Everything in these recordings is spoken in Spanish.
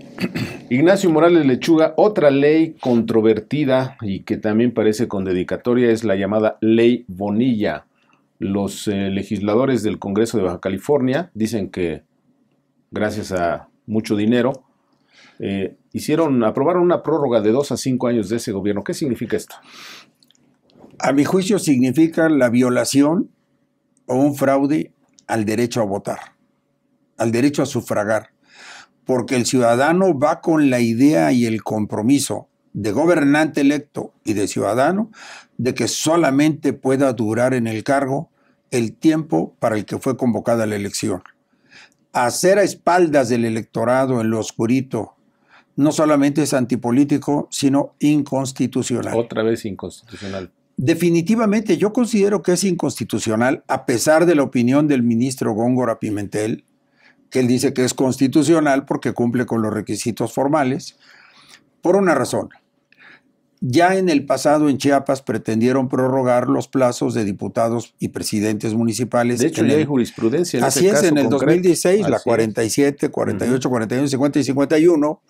Ignacio Morales Lechuga, otra ley controvertida y que también parece con dedicatoria es la llamada Ley Bonilla. Los eh, legisladores del Congreso de Baja California dicen que gracias a mucho dinero eh, hicieron, aprobaron una prórroga de dos a cinco años de ese gobierno. ¿Qué significa esto? A mi juicio significa la violación o un fraude al derecho a votar, al derecho a sufragar porque el ciudadano va con la idea y el compromiso de gobernante electo y de ciudadano de que solamente pueda durar en el cargo el tiempo para el que fue convocada la elección. Hacer a espaldas del electorado en lo oscurito no solamente es antipolítico, sino inconstitucional. Otra vez inconstitucional. Definitivamente yo considero que es inconstitucional, a pesar de la opinión del ministro Góngora Pimentel, que él dice que es constitucional porque cumple con los requisitos formales, por una razón. Ya en el pasado en Chiapas pretendieron prorrogar los plazos de diputados y presidentes municipales. De hecho, ya hay jurisprudencia. En así es, en el 2016, la 47, 48, 41, 50 y 51.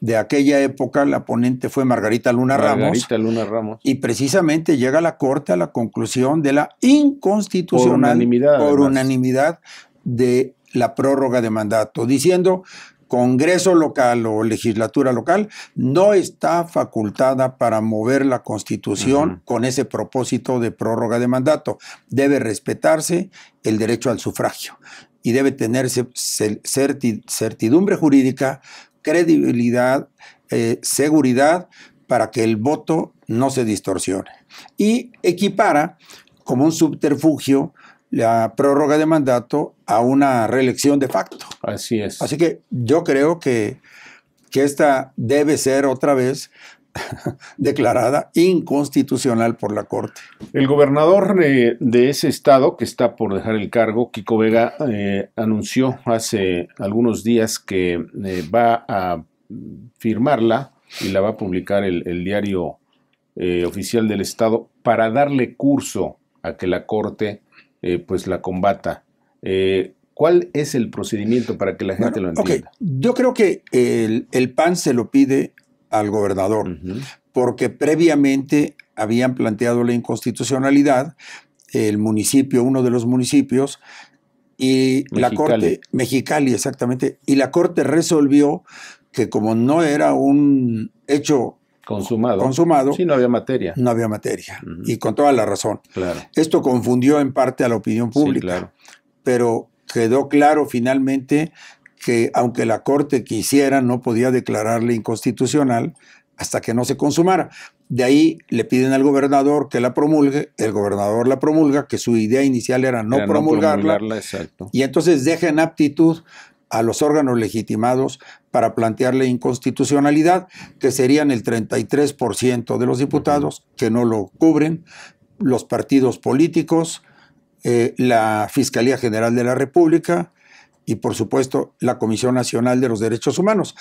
De aquella época, la ponente fue Margarita Luna Ramos. Margarita Luna Ramos. Y precisamente llega la Corte a la conclusión de la inconstitucional. Por unanimidad. unanimidad de la prórroga de mandato, diciendo Congreso local o legislatura local no está facultada para mover la constitución con ese propósito de prórroga de mandato. Debe respetarse el derecho al sufragio y debe tenerse certidumbre jurídica, credibilidad, eh, seguridad para que el voto no se distorsione. Y equipara como un subterfugio la prórroga de mandato a una reelección de facto. Así es. Así que yo creo que, que esta debe ser otra vez declarada inconstitucional por la Corte. El gobernador eh, de ese estado, que está por dejar el cargo, Kiko Vega, eh, anunció hace algunos días que eh, va a firmarla y la va a publicar el diario oficial del estado para darle curso a que la Corte eh, pues la combata. Eh, ¿Cuál es el procedimiento para que la gente lo entienda? Yo creo que el, PAN se lo pide al gobernador, porque previamente habían planteado la inconstitucionalidad, el municipio, uno de los municipios, y la Corte, Mexicali exactamente, y la Corte resolvió que como no era un hecho consumado, consumado sí, no había materia. No había materia, y con toda la razón. Claro. Esto confundió en parte a la opinión pública, claro. pero quedó claro finalmente que aunque la Corte quisiera, no podía declararle inconstitucional hasta que no se consumara. De ahí le piden al gobernador que la promulgue, el gobernador la promulga, que su idea inicial era no promulgarla. No promulgarla exacto. Y entonces deja en aptitud a los órganos legitimados para plantear la inconstitucionalidad, que serían el 33% de los diputados que no lo cubren, los partidos políticos, eh, la Fiscalía General de la República y por supuesto la Comisión Nacional de los Derechos Humanos.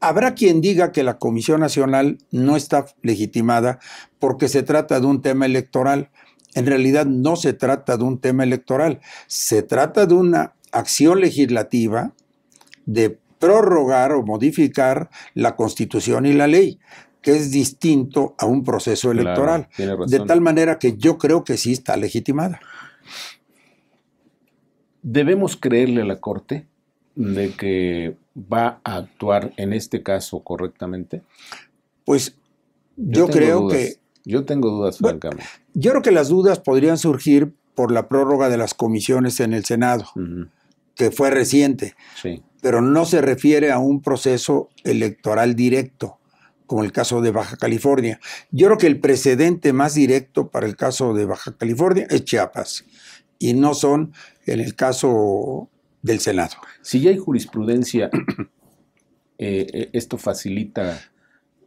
Habrá quien diga que la Comisión Nacional no está legitimada porque se trata de un tema electoral. En realidad no se trata de un tema electoral, se trata de una acción legislativa de prorrogar o modificar la constitución y la ley, que es distinto a un proceso electoral. de tal manera que yo creo que sí está legitimada. ¿Debemos creerle a la Corte de que va a actuar en este caso correctamente? Pues yo, creo que... Yo tengo dudas, francamente. Yo creo que las dudas podrían surgir por la prórroga de las comisiones en el Senado, que fue reciente. Sí pero no se refiere a un proceso electoral directo, como el caso de Baja California. Yo creo que el precedente más directo para el caso de Baja California es Chiapas, y no son en el caso del Senado. Si ya hay jurisprudencia, eh, eh, esto facilita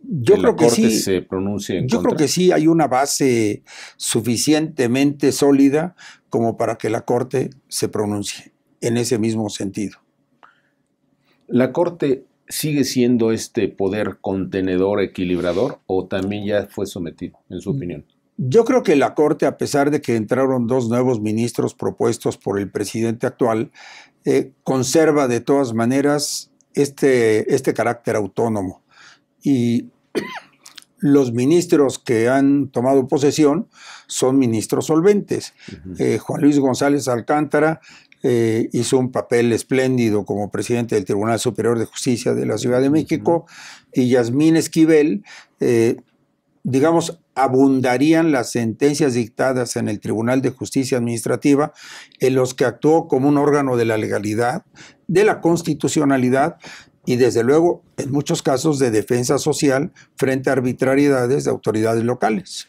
yo que creo la que corte se pronuncie en Yo creo que sí hay una base suficientemente sólida como para que la Corte se pronuncie en ese mismo sentido. ¿La Corte sigue siendo este poder contenedor, equilibrador, o también ya fue sometido, en su mm. opinión? Yo creo que la Corte, a pesar de que entraron dos nuevos ministros propuestos por el presidente actual, eh, conserva de todas maneras este, este carácter autónomo. Y los ministros que han tomado posesión son ministros solventes. Eh, Juan Luis González Alcántara eh, hizo un papel espléndido como presidente del Tribunal Superior de Justicia de la Ciudad de México, y Yasmín Esquivel, eh, digamos, abundarían las sentencias dictadas en el Tribunal de Justicia Administrativa, en los que actuó como un órgano de la legalidad, de la constitucionalidad y desde luego, en muchos casos, de defensa social frente a arbitrariedades de autoridades locales.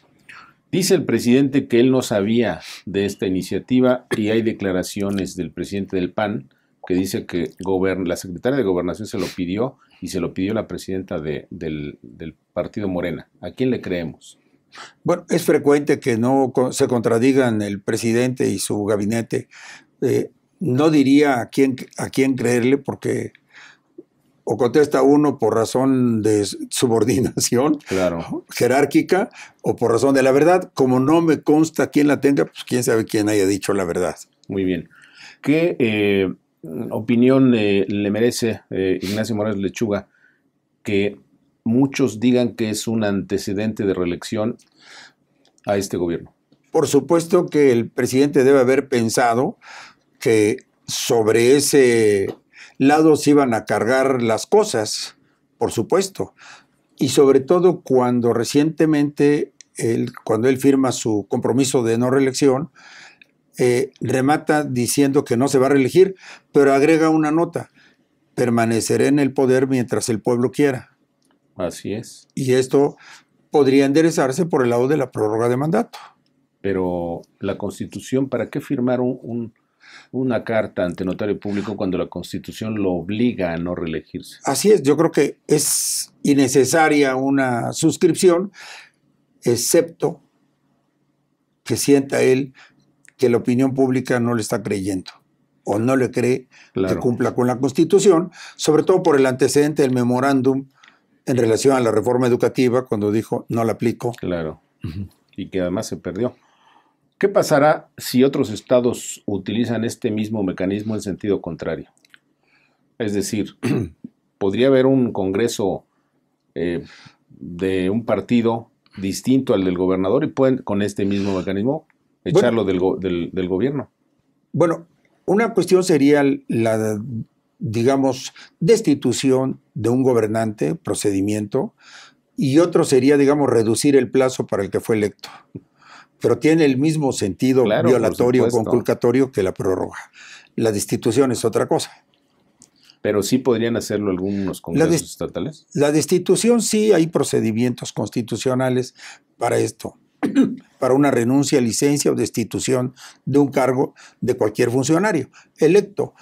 Dice el presidente que él no sabía de esta iniciativa y hay declaraciones del presidente del PAN que dice que la secretaria de gobernación se lo pidió y se lo pidió la presidenta del, partido Morena. ¿A quién le creemos? Bueno, es frecuente que no se contradigan el presidente y su gabinete. Eh, no diría a quién, a quién creerle porque o contesta uno por razón de subordinación jerárquica o por razón de la verdad. Como no me consta quién la tenga, pues quién sabe quién haya dicho la verdad. Muy bien. ¿Qué eh, opinión eh, le merece eh, Ignacio Morales Lechuga que muchos digan que es un antecedente de reelección a este gobierno? Por supuesto que el presidente debe haber pensado que sobre ese lados iban a cargar las cosas, por supuesto. Y sobre todo cuando recientemente, cuando él firma su compromiso de no reelección, eh, remata diciendo que no se va a reelegir, pero agrega una nota, permaneceré en el poder mientras el pueblo quiera. Así es. Y esto podría enderezarse por el lado de la prórroga de mandato. Pero la constitución, ¿para qué firmar un una carta ante notario público cuando la Constitución lo obliga a no reelegirse. Así es, yo creo que es innecesaria una suscripción, excepto que sienta él que la opinión pública no le está creyendo o no le cree que cumpla con la Constitución, sobre todo por el antecedente del memorándum en relación a la reforma educativa cuando dijo no la aplico. Claro. Y que además se perdió. ¿Qué pasará si otros estados utilizan este mismo mecanismo en sentido contrario? Es decir, podría haber un Congreso eh, de un partido distinto al del gobernador y pueden con este mismo mecanismo echarlo del, gobierno. Bueno, una cuestión sería la, digamos, destitución de un gobernante, procedimiento, y otro sería, digamos, reducir el plazo para el que fue electo pero tiene el mismo sentido violatorio violatorio, conculcatorio que la prórroga. La destitución es otra cosa. Pero sí podrían hacerlo algunos congresos estatales. La destitución sí, hay procedimientos constitucionales para esto, para una renuncia, licencia o destitución de un cargo de cualquier funcionario electo.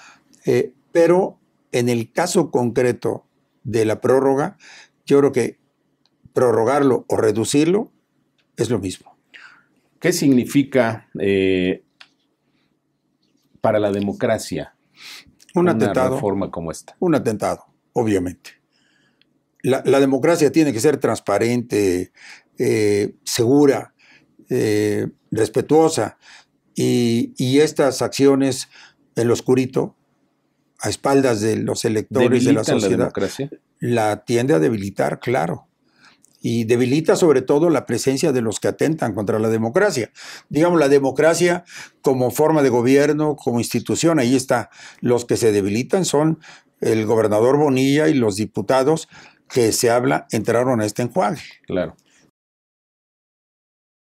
Eh, pero en el caso concreto de la prórroga, yo creo que prorrogarlo o reducirlo es lo mismo. ¿Qué significa eh, para la democracia un una atentado, reforma como esta? Un atentado, obviamente. La, democracia tiene que ser transparente, eh, segura, eh, respetuosa, y, estas acciones en oscurito, a espaldas de los electores de la sociedad, la tiende a debilitar, claro y debilita sobre todo la presencia de los que atentan contra la democracia. Digamos, la democracia como forma de gobierno, como institución, ahí está. Los que se debilitan son el gobernador Bonilla y los diputados que se habla entraron a este enjuague. Claro.